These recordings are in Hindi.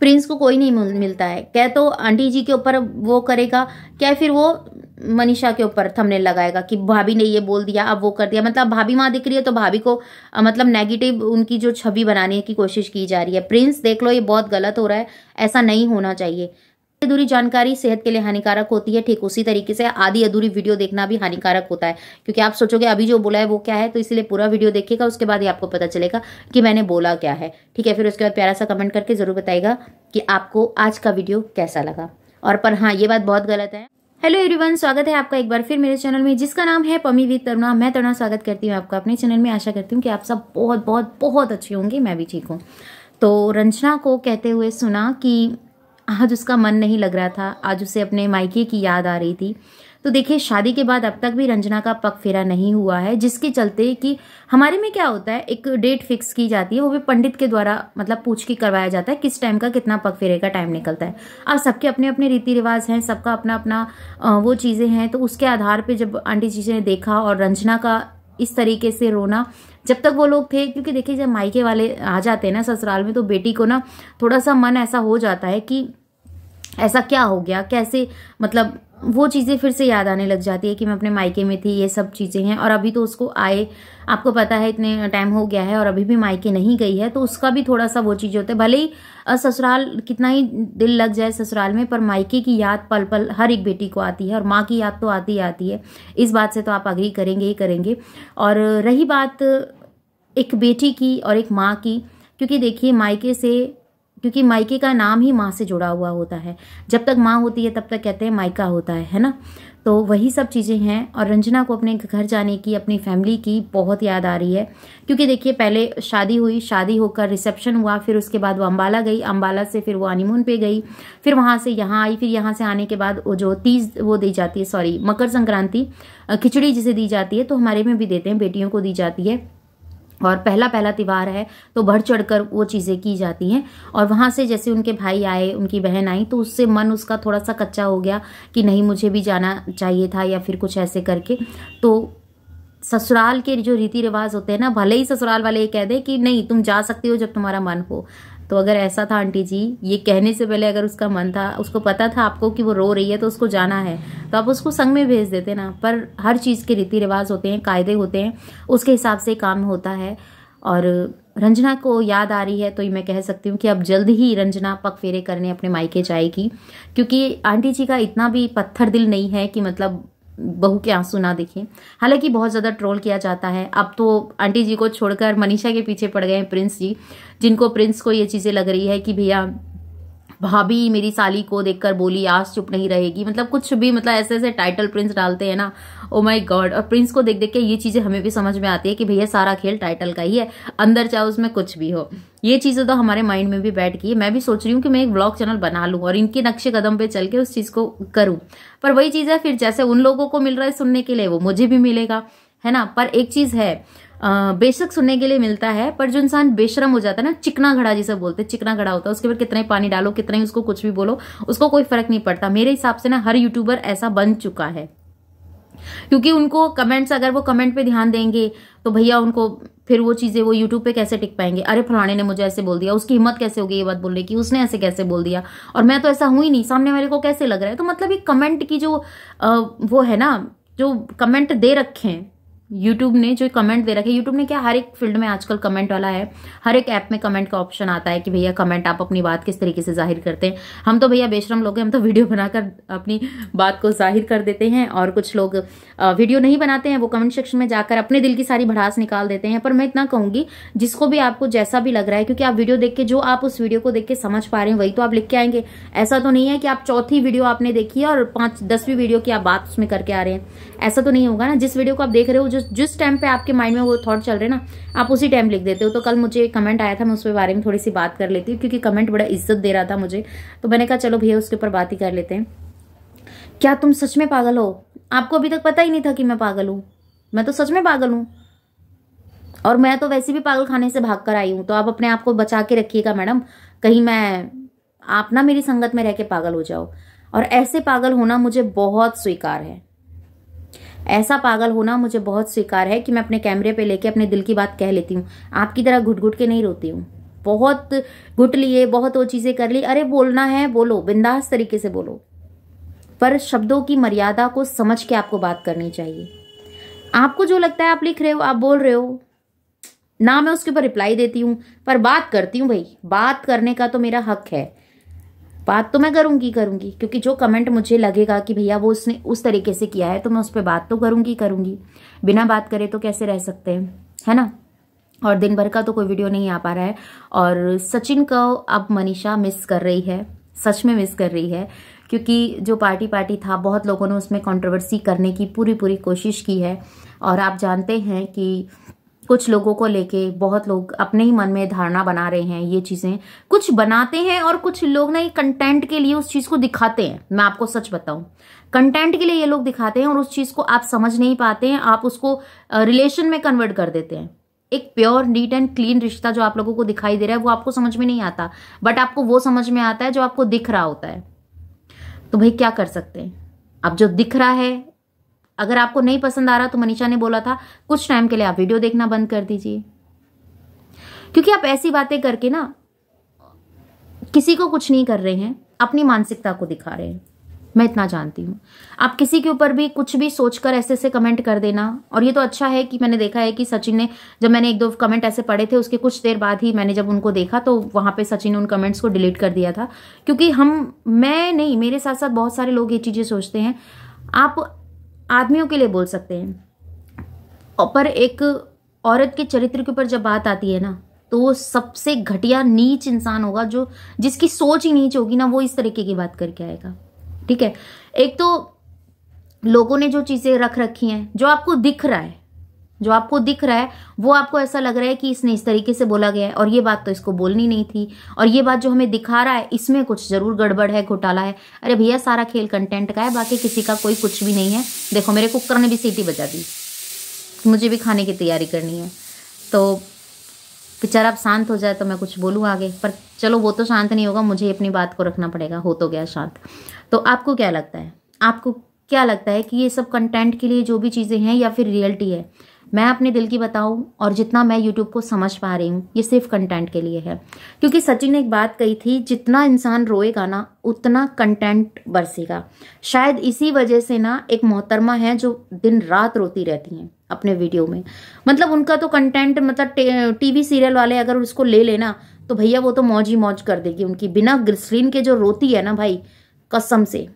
प्रिंस को कोई नहीं मिलता है क्या तो आंटी जी के ऊपर वो करेगा क्या फिर वो मनीषा के ऊपर थमने लगाएगा कि भाभी ने ये बोल दिया अब वो कर दिया मतलब भाभी माँ दिख रही है तो भाभी को मतलब नेगेटिव उनकी जो छवि बनाने की कोशिश की जा रही है प्रिंस देख लो ये बहुत गलत हो रहा है ऐसा नहीं होना चाहिए अधूरी जानकारी सेहत के लिए हानिकारक होती है ठीक उसी तरीके से आधी अधूरी वीडियो देखना भी हानिकारक होता है क्योंकि आप सोचोगे अभी जो बोला है वो क्या है तो इसलिए पूरा वीडियो देखिएगा उसके बाद ही आपको पता चलेगा कि मैंने बोला क्या है ठीक है फिर उसके बाद प्यारा सा कमेंट करके ज़रूर बताएगा कि आपको आज का वीडियो कैसा लगा और पर हाँ ये बात बहुत गलत है हेलो एवरीवन स्वागत है आपका एक बार फिर मेरे चैनल में जिसका नाम है पमी विद तरुणा मैं तरुणा स्वागत करती हूँ आपका अपने चैनल में आशा करती हूँ कि आप सब बहुत बहुत बहुत अच्छे होंगे मैं भी ठीक हूँ तो रंजना को कहते हुए सुना कि आज उसका मन नहीं लग रहा था आज उसे अपने मायके की याद आ रही थी तो देखिए शादी के बाद अब तक भी रंजना का पग फेरा नहीं हुआ है जिसके चलते कि हमारे में क्या होता है एक डेट फिक्स की जाती है वो भी पंडित के द्वारा मतलब पूछ के करवाया जाता है किस टाइम का कितना पग फेरे का टाइम निकलता है अब सबके अपने अपने रीति रिवाज हैं सबका अपना अपना वो चीज़ें हैं तो उसके आधार पर जब आंटी जी ने देखा और रंजना का इस तरीके से रोना जब तक वो लोग थे क्योंकि देखिए जब मायके वाले आ जाते हैं ना ससुराल में तो बेटी को ना थोड़ा सा मन ऐसा हो जाता है कि ऐसा क्या हो गया कैसे मतलब वो चीज़ें फिर से याद आने लग जाती है कि मैं अपने मायके में थी ये सब चीज़ें हैं और अभी तो उसको आए आपको पता है इतने टाइम हो गया है और अभी भी मायके नहीं गई है तो उसका भी थोड़ा सा वो चीज़ होता है भले ही ससुराल कितना ही दिल लग जाए ससुराल में पर मायके की याद पल पल हर एक बेटी को आती है और माँ की याद तो आती ही आती है इस बात से तो आप अग्री करेंगे ही करेंगे और रही बात एक बेटी की और एक माँ की क्योंकि देखिए मायके से क्योंकि माइके का नाम ही माँ से जुड़ा हुआ होता है जब तक माँ होती है तब तक कहते हैं माइका होता है है ना तो वही सब चीज़ें हैं और रंजना को अपने घर जाने की अपनी फैमिली की बहुत याद आ रही है क्योंकि देखिए पहले शादी हुई शादी होकर रिसेप्शन हुआ फिर उसके बाद वो अम्बाला गई अम्बाला से फिर वो अनिमून पे गई फिर वहाँ से यहाँ आई फिर यहाँ से आने के बाद वो जो तीज वो दी जाती है सॉरी मकर संक्रांति खिचड़ी जिसे दी जाती है तो हमारे में भी देते हैं बेटियों को दी जाती है और पहला पहला त्यौहार है तो बढ़ चढ़ कर वो चीज़ें की जाती हैं और वहाँ से जैसे उनके भाई आए उनकी बहन आई तो उससे मन उसका थोड़ा सा कच्चा हो गया कि नहीं मुझे भी जाना चाहिए था या फिर कुछ ऐसे करके तो ससुराल के जो रीति रिवाज होते हैं ना भले ही ससुराल वाले ये कह दें कि नहीं तुम जा सकते हो जब तुम्हारा मन हो तो अगर ऐसा था आंटी जी ये कहने से पहले अगर उसका मन था उसको पता था आपको कि वो रो रही है तो उसको जाना है तो आप उसको संग में भेज देते ना पर हर चीज़ के रीति रिवाज होते हैं कायदे होते हैं उसके हिसाब से काम होता है और रंजना को याद आ रही है तो मैं कह सकती हूँ कि अब जल्द ही रंजना पगफेरे करने अपने मायके जाएगी क्योंकि आंटी जी का इतना भी पत्थर दिल नहीं है कि मतलब बहू के आंसू ना दिखे हालांकि बहुत ज़्यादा ट्रोल किया जाता है अब तो आंटी जी को छोड़कर मनीषा के पीछे पड़ गए हैं प्रिंस जी जिनको प्रिंस को ये चीज़ें लग रही है कि भैया भाभी मेरी साली को देखकर बोली आज चुप नहीं रहेगी मतलब कुछ भी मतलब ऐसे ऐसे टाइटल प्रिंस डालते हैं ना ओ माय गॉड और प्रिंस को देख देख के ये चीज़ें हमें भी समझ में आती है कि भैया सारा खेल टाइटल का ही है अंदर चाहे उसमें कुछ भी हो ये चीज़ें तो हमारे माइंड में भी बैठ गई मैं भी सोच रही हूँ कि मैं एक ब्लॉग चैनल बना लूँ और इनके नक्शे कदम पे चल के उस चीज़ को करूँ पर वही चीज़ है फिर जैसे उन लोगों को मिल रहा है सुनने के लिए वो मुझे भी मिलेगा है ना पर एक चीज़ है बेशक सुनने के लिए मिलता है पर जो इंसान बेशरम हो जाता है ना चिकना घड़ा जिसे बोलते हैं चिकना घड़ा होता है उसके ऊपर ही पानी डालो कितना ही उसको कुछ भी बोलो उसको कोई फर्क नहीं पड़ता मेरे हिसाब से ना हर यूट्यूबर ऐसा बन चुका है क्योंकि उनको कमेंट्स अगर वो कमेंट पे ध्यान देंगे तो भैया उनको फिर वो चीज़ें वो यूट्यूब पे कैसे टिक पाएंगे अरे फलाने ने मुझे ऐसे बोल दिया उसकी हिम्मत कैसे होगी ये बात बोलने की उसने ऐसे कैसे बोल दिया और मैं तो ऐसा ही नहीं सामने वाले को कैसे लग रहा है तो मतलब ये कमेंट की जो आ, वो है ना जो कमेंट दे रखे हैं यूट्यूब ने जो कमेंट दे रखे यूट्यूब ने क्या हर एक फील्ड में आजकल कमेंट वाला है हर एक ऐप में कमेंट का ऑप्शन आता है कि भैया कमेंट आप अपनी बात किस तरीके से जाहिर करते हैं हम तो भैया बेशरम लोग हैं हम तो वीडियो बनाकर अपनी बात को जाहिर कर देते हैं और कुछ लोग वीडियो नहीं बनाते हैं वो कमेंट सेक्शन में जाकर अपने दिल की सारी भड़ास निकाल देते हैं पर मैं इतना कहूँगी जिसको भी आपको जैसा भी लग रहा है क्योंकि आप वीडियो देख के जो आप उस वीडियो को देख के समझ पा रहे हैं वही तो आप लिख के आएंगे ऐसा तो नहीं है कि आप चौथी वीडियो आपने देखी है और पाँच दसवीं वीडियो की आप बात उसमें करके आ रहे हैं ऐसा तो नहीं होगा ना जिस वीडियो को आप देख रहे हो जो जिस टाइम पे आपके माइंड में वो थॉट चल रहे ना आप उसी टाइम लिख देते हो तो कल मुझे एक कमेंट आया था मैं उसके बारे में थोड़ी सी बात कर लेती हूँ क्योंकि कमेंट बड़ा इज्जत दे रहा था मुझे तो मैंने कहा चलो भैया उसके ऊपर बात ही कर लेते हैं क्या तुम सच में पागल हो आपको अभी तक पता ही नहीं था कि मैं पागल हूँ मैं तो सच में पागल हूँ और मैं तो वैसे भी पागल खाने से भाग कर आई हूँ तो आप अपने आप को बचा के रखिएगा मैडम कहीं मैं आप ना मेरी संगत में रह के पागल हो जाओ और ऐसे पागल होना मुझे बहुत स्वीकार है ऐसा पागल होना मुझे बहुत स्वीकार है कि मैं अपने कैमरे पे लेके अपने दिल की बात कह लेती हूँ आपकी तरह घुट घुट के नहीं रोती हूँ बहुत घुट लिए बहुत वो चीज़ें कर ली अरे बोलना है बोलो बिंदास तरीके से बोलो पर शब्दों की मर्यादा को समझ के आपको बात करनी चाहिए आपको जो लगता है आप लिख रहे हो आप बोल रहे हो ना मैं उसके ऊपर रिप्लाई देती हूँ पर बात करती हूँ भाई बात करने का तो मेरा हक है बात तो मैं करूँगी करूँगी क्योंकि जो कमेंट मुझे लगेगा कि भैया वो उसने उस तरीके से किया है तो मैं उस पर बात तो करूँगी करूँगी बिना बात करे तो कैसे रह सकते हैं है ना और दिन भर का तो कोई वीडियो नहीं आ पा रहा है और सचिन को अब मनीषा मिस कर रही है सच में मिस कर रही है क्योंकि जो पार्टी पार्टी था बहुत लोगों ने उसमें कंट्रोवर्सी करने की पूरी पूरी कोशिश की है और आप जानते हैं कि कुछ लोगों को लेके बहुत लोग अपने ही मन में धारणा बना रहे हैं ये चीज़ें कुछ बनाते हैं और कुछ लोग ना ये कंटेंट के लिए उस चीज़ को दिखाते हैं मैं आपको सच बताऊं कंटेंट के लिए ये लोग दिखाते हैं और उस चीज़ को आप समझ नहीं पाते हैं आप उसको रिलेशन में कन्वर्ट कर देते हैं एक प्योर नीट एंड क्लीन रिश्ता जो आप लोगों को दिखाई दे रहा है वो आपको समझ में नहीं आता बट आपको वो समझ में आता है जो आपको दिख रहा होता है तो भाई क्या कर सकते हैं अब जो दिख रहा है अगर आपको नहीं पसंद आ रहा तो मनीषा ने बोला था कुछ टाइम के लिए आप वीडियो देखना बंद कर दीजिए क्योंकि आप ऐसी बातें करके ना किसी को कुछ नहीं कर रहे हैं अपनी मानसिकता को दिखा रहे हैं मैं इतना जानती हूँ आप किसी के ऊपर भी कुछ भी सोचकर ऐसे ऐसे कमेंट कर देना और ये तो अच्छा है कि मैंने देखा है कि सचिन ने जब मैंने एक दो कमेंट ऐसे पढ़े थे उसके कुछ देर बाद ही मैंने जब उनको देखा तो वहाँ पे सचिन ने उन कमेंट्स को डिलीट कर दिया था क्योंकि हम मैं नहीं मेरे साथ साथ बहुत सारे लोग ये चीज़ें सोचते हैं आप आदमियों के लिए बोल सकते हैं पर एक औरत के चरित्र के ऊपर जब बात आती है ना तो वो सबसे घटिया नीच इंसान होगा जो जिसकी सोच ही नीच होगी ना वो इस तरीके की बात करके आएगा ठीक है एक तो लोगों ने जो चीज़ें रख रखी हैं जो आपको दिख रहा है जो आपको दिख रहा है वो आपको ऐसा लग रहा है कि इसने इस तरीके से बोला गया है और ये बात तो इसको बोलनी नहीं थी और ये बात जो हमें दिखा रहा है इसमें कुछ ज़रूर गड़बड़ है घोटाला है अरे भैया सारा खेल कंटेंट का है बाकी किसी का कोई कुछ भी नहीं है देखो मेरे कुकर ने भी सीटी बजा दी मुझे भी खाने की तैयारी करनी है तो बेचारा आप शांत हो जाए तो मैं कुछ बोलूँ आगे पर चलो वो तो शांत नहीं होगा मुझे अपनी बात को रखना पड़ेगा हो तो गया शांत तो आपको क्या लगता है आपको क्या लगता है कि ये सब कंटेंट के लिए जो भी चीज़ें हैं या फिर रियलिटी है मैं अपने दिल की बताऊँ और जितना मैं यूट्यूब को समझ पा रही हूँ ये सिर्फ कंटेंट के लिए है क्योंकि सचिन ने एक बात कही थी जितना इंसान रोएगा ना उतना कंटेंट बरसेगा शायद इसी वजह से ना एक मोहतरमा है जो दिन रात रोती रहती हैं अपने वीडियो में मतलब उनका तो कंटेंट मतलब टीवी सीरियल वाले अगर उसको ले लेना तो भैया वो तो मौज ही मौज कर देगी उनकी बिना स्क्रीन के जो रोती है ना भाई कसम से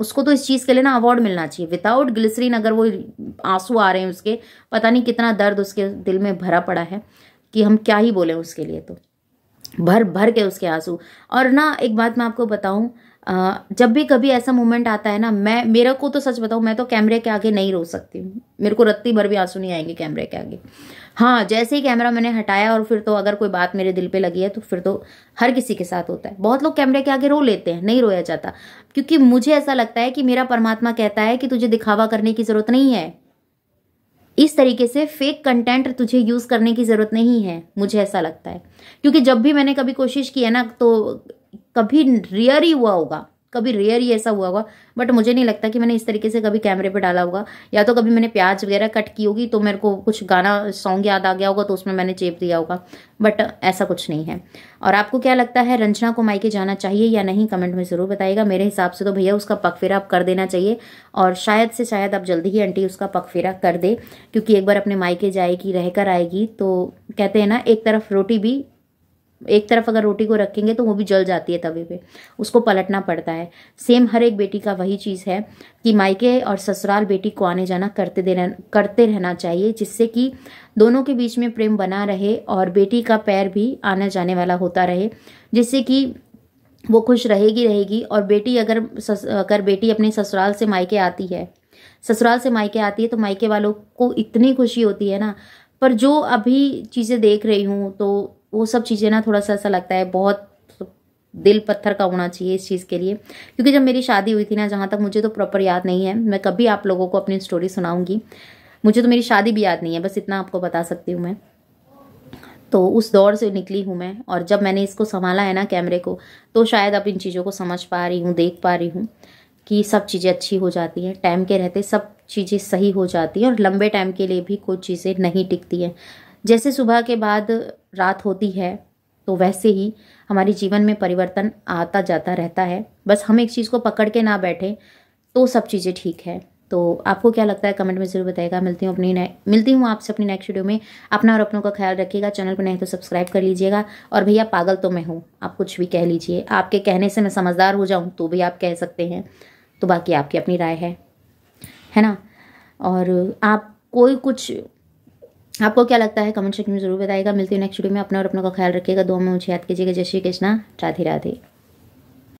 उसको तो इस चीज़ के लिए ना अवार्ड मिलना चाहिए विदाउट ग्लिसरीन अगर वो आंसू आ रहे हैं उसके पता नहीं कितना दर्द उसके दिल में भरा पड़ा है कि हम क्या ही बोलें उसके लिए तो भर भर के उसके आंसू और ना एक बात मैं आपको बताऊं जब भी कभी ऐसा मोमेंट आता है ना मैं मेरे को तो सच बताऊँ मैं तो कैमरे के आगे नहीं रो सकती हूँ मेरे को रत्ती भर भी आंसू नहीं आएंगे कैमरे के आगे हाँ जैसे ही कैमरा मैंने हटाया और फिर तो अगर कोई बात मेरे दिल पे लगी है तो फिर तो हर किसी के साथ होता है बहुत लोग कैमरे के आगे रो लेते हैं नहीं रोया जाता क्योंकि मुझे ऐसा लगता है कि मेरा परमात्मा कहता है कि तुझे दिखावा करने की ज़रूरत नहीं है इस तरीके से फेक कंटेंट तुझे यूज़ करने की ज़रूरत नहीं है मुझे ऐसा लगता है क्योंकि जब भी मैंने कभी कोशिश की है ना तो कभी रेयर ही हुआ होगा कभी रेयर ही ऐसा हुआ होगा बट मुझे नहीं लगता कि मैंने इस तरीके से कभी कैमरे पे डाला होगा या तो कभी मैंने प्याज वगैरह कट की होगी तो मेरे को कुछ गाना सॉन्ग याद आ गया होगा तो उसमें मैंने चेप दिया होगा बट ऐसा कुछ नहीं है और आपको क्या लगता है रंजना को मायके जाना चाहिए या नहीं कमेंट में ज़रूर बताइएगा मेरे हिसाब से तो भैया उसका पगफेरा आप कर देना चाहिए और शायद से शायद आप जल्दी ही आंटी उसका पगफेरा कर दे क्योंकि एक बार अपने मायके जाएगी रहकर आएगी तो कहते हैं ना एक तरफ रोटी भी एक तरफ अगर रोटी को रखेंगे तो वो भी जल जाती है तवे पे उसको पलटना पड़ता है सेम हर एक बेटी का वही चीज़ है कि मायके और ससुराल बेटी को आने जाना करते देना करते रहना चाहिए जिससे कि दोनों के बीच में प्रेम बना रहे और बेटी का पैर भी आने जाने वाला होता रहे जिससे कि वो खुश रहेगी रहेगी और बेटी अगर सस, अगर बेटी अपने ससुराल से मायके आती है ससुराल से मायके आती है तो मायके वालों को इतनी खुशी होती है ना पर जो अभी चीज़ें देख रही हूँ तो वो सब चीज़ें ना थोड़ा सा ऐसा लगता है बहुत दिल पत्थर का होना चाहिए इस चीज़ के लिए क्योंकि जब मेरी शादी हुई थी ना जहाँ तक मुझे तो प्रॉपर याद नहीं है मैं कभी आप लोगों को अपनी स्टोरी सुनाऊंगी मुझे तो मेरी शादी भी याद नहीं है बस इतना आपको बता सकती हूँ मैं तो उस दौर से निकली हूँ मैं और जब मैंने इसको संभाला है ना कैमरे को तो शायद अब इन चीज़ों को समझ पा रही हूँ देख पा रही हूँ कि सब चीज़ें अच्छी हो जाती हैं टाइम के रहते सब चीज़ें सही हो जाती हैं और लंबे टाइम के लिए भी कुछ चीज़ें नहीं टिकती हैं जैसे सुबह के बाद रात होती है तो वैसे ही हमारे जीवन में परिवर्तन आता जाता रहता है बस हम एक चीज़ को पकड़ के ना बैठें तो सब चीज़ें ठीक है तो आपको क्या लगता है कमेंट में ज़रूर बताएगा मिलती हूँ अपनी मिलती हूँ आपसे अपनी नेक्स्ट वीडियो में अपना और अपनों का ख्याल रखिएगा चैनल पर नहीं तो सब्सक्राइब कर लीजिएगा और भैया पागल तो मैं हूँ आप कुछ भी कह लीजिए आपके कहने से मैं समझदार हो जाऊँ तो भी आप कह सकते हैं तो बाकी आपकी अपनी राय है है ना और आप कोई कुछ आपको क्या लगता है कमेंट सेक्शन में जरूर बताएगा मिलती है नेक्स्ट वीडियो में अपना और अपनों का ख्याल रखिएगा दो में मुझे याद कीजिएगा जय श्री कृष्णा राधे राधे